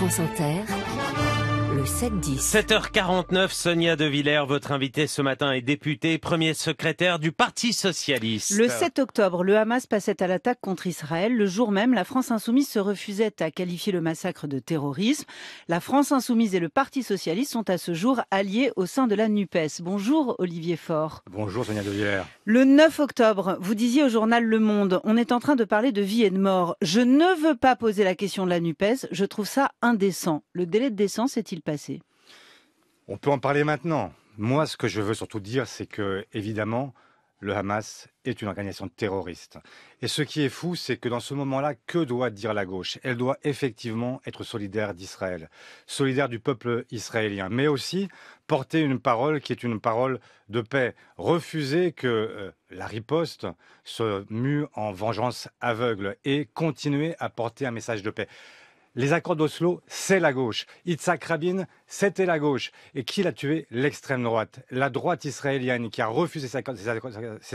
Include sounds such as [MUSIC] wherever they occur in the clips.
France Inter. Le 7-10. 7h49, Sonia De Villers, votre invitée ce matin est députée, premier secrétaire du Parti Socialiste. Le 7 octobre, le Hamas passait à l'attaque contre Israël. Le jour même, la France Insoumise se refusait à qualifier le massacre de terrorisme. La France Insoumise et le Parti Socialiste sont à ce jour alliés au sein de la NUPES. Bonjour Olivier Faure. Bonjour Sonia De Villers. Le 9 octobre, vous disiez au journal Le Monde, on est en train de parler de vie et de mort. Je ne veux pas poser la question de la NUPES, je trouve ça indécent. Le délai de décence est-il on peut en parler maintenant. Moi, ce que je veux surtout dire, c'est que, évidemment, le Hamas est une organisation terroriste. Et ce qui est fou, c'est que dans ce moment-là, que doit dire la gauche Elle doit effectivement être solidaire d'Israël, solidaire du peuple israélien, mais aussi porter une parole qui est une parole de paix, refuser que euh, la riposte se mue en vengeance aveugle et continuer à porter un message de paix. Les accords d'Oslo, c'est la gauche. Itzhak Rabin, c'était la gauche. Et qui l'a tué L'extrême droite. La droite israélienne qui a refusé ces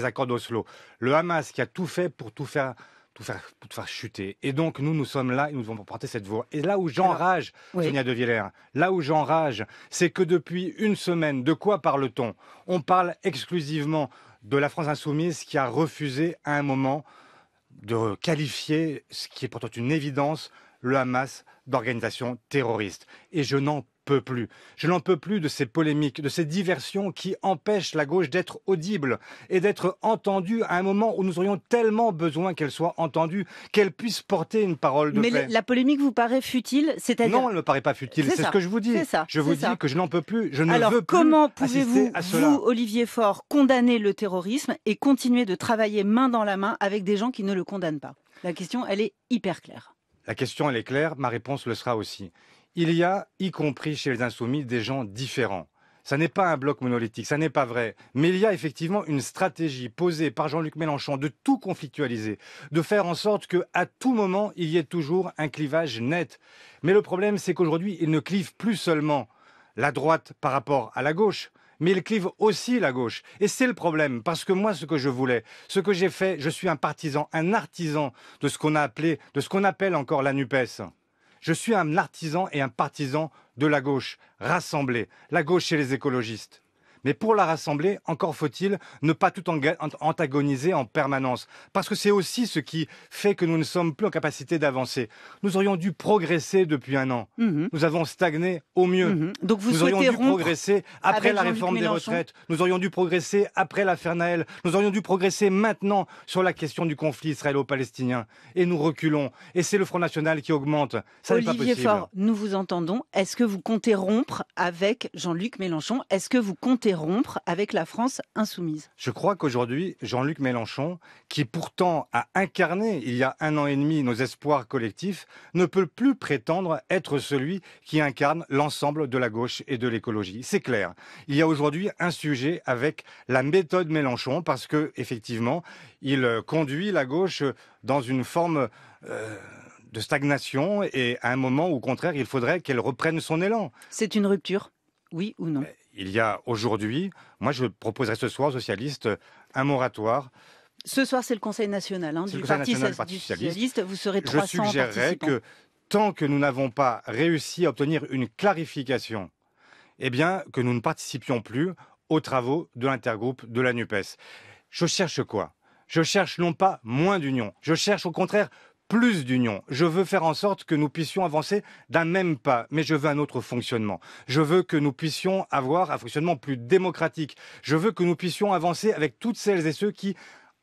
accords, d'Oslo. Le Hamas qui a tout fait pour tout faire tout faire, chuter. Et donc, nous, nous sommes là et nous devons porter cette voix. Et là où j'enrage, De Villers, là où j'enrage, c'est que depuis une semaine, de quoi parle-t-on On parle exclusivement de la France insoumise qui a refusé à un moment de qualifier, ce qui est pourtant une évidence, le Hamas d'organisations terroristes. Et je n'en peux plus. Je n'en peux plus de ces polémiques, de ces diversions qui empêchent la gauche d'être audible et d'être entendue à un moment où nous aurions tellement besoin qu'elle soit entendue, qu'elle puisse porter une parole de Mais paix. Mais la polémique vous paraît futile, cest Non, elle ne me paraît pas futile, c'est ce que je vous dis. je vous dis que je n'en peux plus, je ne veux plus comment pouvez-vous, vous, Olivier Faure, condamner le terrorisme et continuer de travailler main dans la main avec des gens qui ne le condamnent pas La question, elle est hyper claire. La question, elle est claire, ma réponse le sera aussi. Il y a, y compris chez les insoumis, des gens différents. Ça n'est pas un bloc monolithique, ça n'est pas vrai. Mais il y a effectivement une stratégie posée par Jean-Luc Mélenchon de tout conflictualiser, de faire en sorte que à tout moment il y ait toujours un clivage net. Mais le problème, c'est qu'aujourd'hui, il ne clive plus seulement la droite par rapport à la gauche, mais il clive aussi la gauche. Et c'est le problème, parce que moi, ce que je voulais, ce que j'ai fait, je suis un partisan, un artisan de ce qu'on a appelé, de ce qu'on appelle encore la NUPES. Je suis un artisan et un partisan de la gauche, rassemblée, la gauche et les écologistes. Mais pour la rassembler, encore faut-il ne pas tout antagoniser en permanence. Parce que c'est aussi ce qui fait que nous ne sommes plus en capacité d'avancer. Nous aurions dû progresser depuis un an. Mhm. Nous avons stagné au mieux. Mhm. Donc vous nous aurions dû progresser après la réforme des retraites. Nous aurions dû progresser après l'affaire Naël. Nous aurions dû progresser maintenant sur la question du conflit israélo-palestinien. Et nous reculons. Et c'est le Front National qui augmente. Ça n'est pas possible. Faure, nous vous entendons. Est-ce que vous comptez rompre avec Jean-Luc Mélenchon Est-ce que vous comptez rompre avec la France insoumise Je crois qu'aujourd'hui, Jean-Luc Mélenchon, qui pourtant a incarné il y a un an et demi nos espoirs collectifs, ne peut plus prétendre être celui qui incarne l'ensemble de la gauche et de l'écologie. C'est clair. Il y a aujourd'hui un sujet avec la méthode Mélenchon parce que effectivement, il conduit la gauche dans une forme euh, de stagnation et à un moment où, au contraire, il faudrait qu'elle reprenne son élan. C'est une rupture, oui ou non il y a aujourd'hui, moi je proposerai ce soir aux socialistes euh, un moratoire ce soir, c'est le Conseil national hein, du, parti, socialiste. Vous serez 300 Je suggérerais que tant que nous n'avons pas réussi à obtenir une clarification, eh bien, que nous ne participions plus aux travaux de l'intergroupe de la NUPES. Je cherche quoi Je cherche non pas moins d'union, je cherche au contraire plus d'union. Je veux faire en sorte que nous puissions avancer d'un même pas, mais je veux un autre fonctionnement. Je veux que nous puissions avoir un fonctionnement plus démocratique. Je veux que nous puissions avancer avec toutes celles et ceux qui,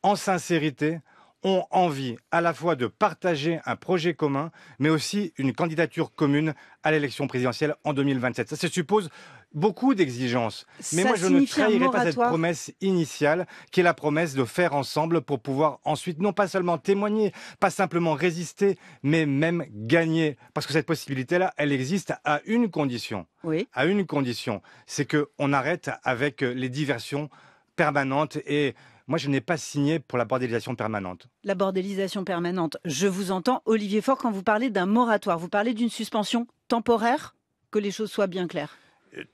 en sincérité, ont envie à la fois de partager un projet commun, mais aussi une candidature commune à l'élection présidentielle en 2027. Ça se suppose beaucoup d'exigences. Mais moi, je ne trahirai pas cette promesse initiale, qui est la promesse de faire ensemble pour pouvoir ensuite, non pas seulement témoigner, pas simplement résister, mais même gagner. Parce que cette possibilité-là, elle existe à une condition. Oui. À une condition. C'est qu'on arrête avec les diversions permanentes et moi, je n'ai pas signé pour la bordélisation permanente. La bordélisation permanente. Je vous entends, Olivier Faure, quand vous parlez d'un moratoire. Vous parlez d'une suspension temporaire Que les choses soient bien claires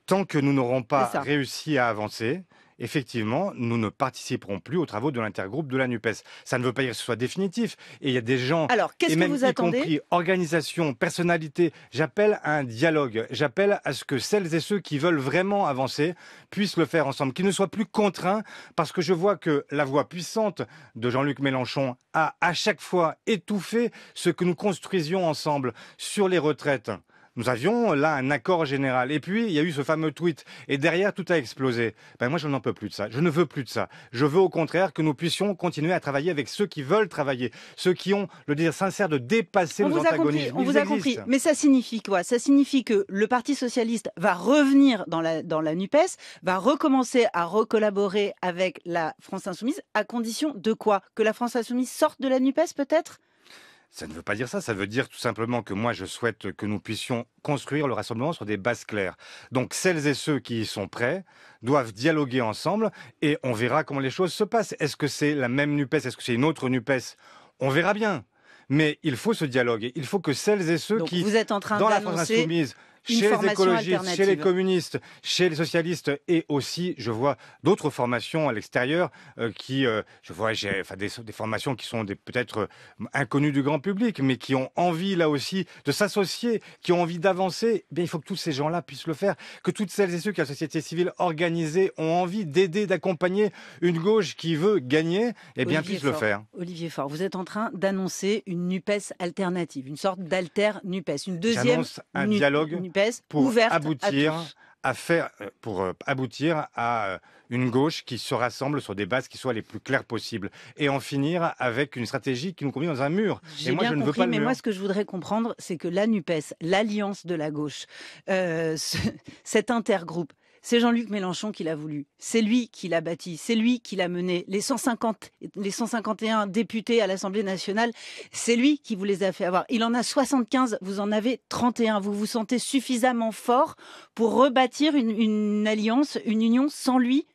tant que nous n'aurons pas réussi à avancer, effectivement, nous ne participerons plus aux travaux de l'intergroupe de la NUPES. Ça ne veut pas dire que ce soit définitif. Et il y a des gens, Alors, et y compris organisation, personnalité, j'appelle à un dialogue. J'appelle à ce que celles et ceux qui veulent vraiment avancer puissent le faire ensemble, qu'ils ne soient plus contraints, parce que je vois que la voix puissante de Jean-Luc Mélenchon a à chaque fois étouffé ce que nous construisions ensemble sur les retraites nous avions là un accord général. Et puis, il y a eu ce fameux tweet. Et derrière, tout a explosé. Ben, moi, je n'en peux plus de ça. Je ne veux plus de ça. Je veux au contraire que nous puissions continuer à travailler avec ceux qui veulent travailler, ceux qui ont le désir sincère de dépasser on nos vous A compris, on vous a compris. Mais ça signifie quoi Ça signifie que le Parti socialiste va revenir dans la, dans la NUPES, va recommencer à recollaborer avec la France insoumise, à condition de quoi Que la France insoumise sorte de la NUPES peut-être ça ne veut pas dire ça, ça veut dire tout simplement que moi je souhaite que nous puissions construire le rassemblement sur des bases claires. Donc celles et ceux qui y sont prêts doivent dialoguer ensemble et on verra comment les choses se passent. Est-ce que c'est la même NUPES Est-ce que c'est une autre NUPES On verra bien. Mais il faut ce dialogue il faut que celles et ceux qui, vous êtes en train dans la France insoumise, chez les écologistes, chez les communistes, chez les socialistes et aussi, je vois d'autres formations à l'extérieur euh, qui, euh, je vois, j'ai enfin, des, formations qui sont peut-être euh, inconnues du grand public, mais qui ont envie là aussi de s'associer, qui ont envie d'avancer. Eh il faut que tous ces gens-là puissent le faire, que toutes celles et ceux qui, la société civile organisée, ont envie d'aider, d'accompagner une gauche qui veut gagner, Et eh bien, puissent le faire. Olivier Faure, vous êtes en train d'annoncer une NUPES alternative, une sorte d'alter NUPES, une deuxième. J'annonce un dialogue. NUPES pour euh, euh, aboutir à, faire, pour aboutir à une gauche qui se rassemble sur des bases qui soient les plus claires possibles et en finir avec une stratégie qui nous conduit dans un mur. J'ai mais moi ce que je voudrais comprendre, c'est que la NUPES, l'alliance de la gauche, euh, [LAUGHS] cet intergroupe, c'est Jean-Luc Mélenchon qui l'a voulu. C'est lui qui l'a bâti. C'est lui qui l'a mené. Les 151 députés à l'Assemblée nationale, c'est lui qui vous les a fait avoir. Il en a 75, vous en avez 31. Vous vous sentez suffisamment fort pour rebâtir une alliance, une union sans lui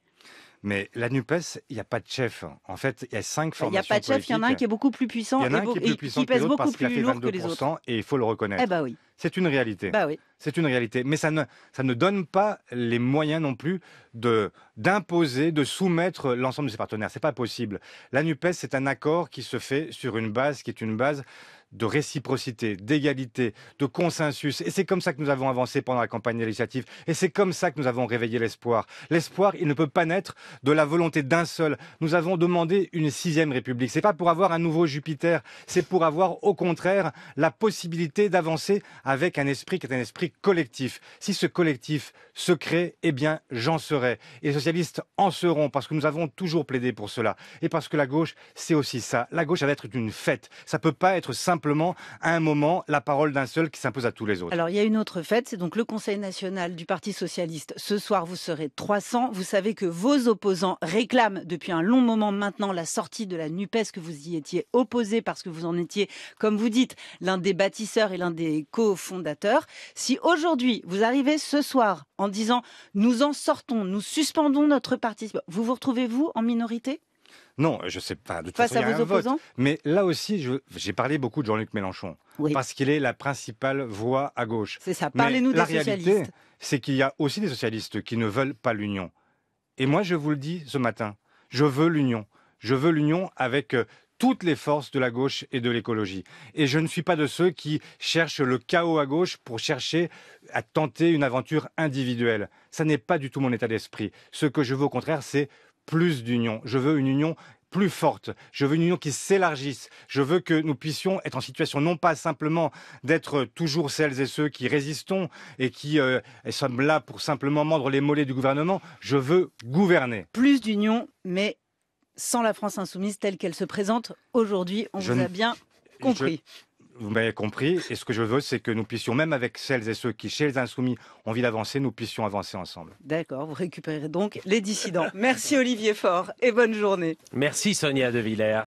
mais la NUPES, il n'y a pas de chef. En fait, il y a cinq formations. Il n'y a pas de chef, il y en a un qui est beaucoup plus puissant. et y qui pèse beaucoup plus lourd que les autres. Et il faut le reconnaître. Eh bah oui. C'est une réalité. Bah c'est une réalité. Mais ça ne, ça ne donne pas les moyens non plus d'imposer, de soumettre l'ensemble de ses partenaires. Ce n'est pas possible. La NUPES, c'est un accord qui se fait sur une base qui est une base de réciprocité, d'égalité, de consensus. Et c'est comme ça que nous avons avancé pendant la campagne législative. Et c'est comme ça que nous avons réveillé l'espoir. L'espoir, il ne peut pas naître de la volonté d'un seul. Nous avons demandé une sixième république. C'est pas pour avoir un nouveau Jupiter. C'est pour avoir, au contraire, la possibilité d'avancer avec un esprit qui est un esprit collectif. Si ce collectif se crée, eh bien, j'en serai. Et les socialistes en seront parce que nous avons toujours plaidé pour cela. Et parce que la gauche, c'est aussi ça. La gauche, ça va être une fête. Ça peut pas être simple simplement, à un moment, la parole d'un seul qui s'impose à tous les autres. Alors, il y a une autre fête, c'est donc le Conseil national du Parti socialiste. Ce soir, vous serez 300. Vous savez que vos opposants réclament depuis un long moment maintenant la sortie de la NUPES, que vous y étiez opposé parce que vous en étiez, comme vous dites, l'un des bâtisseurs et l'un des cofondateurs. Si aujourd'hui, vous arrivez ce soir en disant nous en sortons, nous suspendons notre parti, vous vous retrouvez, vous, en minorité non, je ne sais pas. De Face à vos opposants Mais là aussi, j'ai parlé beaucoup de Jean-Luc Mélenchon. Parce qu'il est la principale voix à gauche. C'est ça. Parlez-nous des la Réalité, c'est qu'il y a aussi des socialistes qui ne veulent pas l'union. Et moi, je vous le dis ce matin, je veux l'union. Je veux l'union avec euh, toutes les forces de la gauche et de l'écologie. Et je ne suis pas de ceux qui cherchent le chaos à gauche pour chercher à tenter une aventure individuelle. Ça n'est pas du tout mon état d'esprit. Ce que je veux au contraire, c'est plus d'union. Je veux une union plus forte. Je veux une union qui s'élargisse. Je veux que nous puissions être en situation non pas simplement d'être toujours celles et ceux qui résistons et qui euh, sommes là pour simplement mordre les mollets du gouvernement. Je veux gouverner. Plus d'union, mais sans la France insoumise telle qu'elle se présente aujourd'hui. On vous a bien compris vous m'avez compris. Et ce que je veux, c'est que nous puissions, même avec celles et ceux qui, chez les Insoumis, ont envie d'avancer, nous puissions avancer ensemble. D'accord, vous récupérez donc les dissidents. Merci Olivier Fort et bonne journée. Merci Sonia De Villers.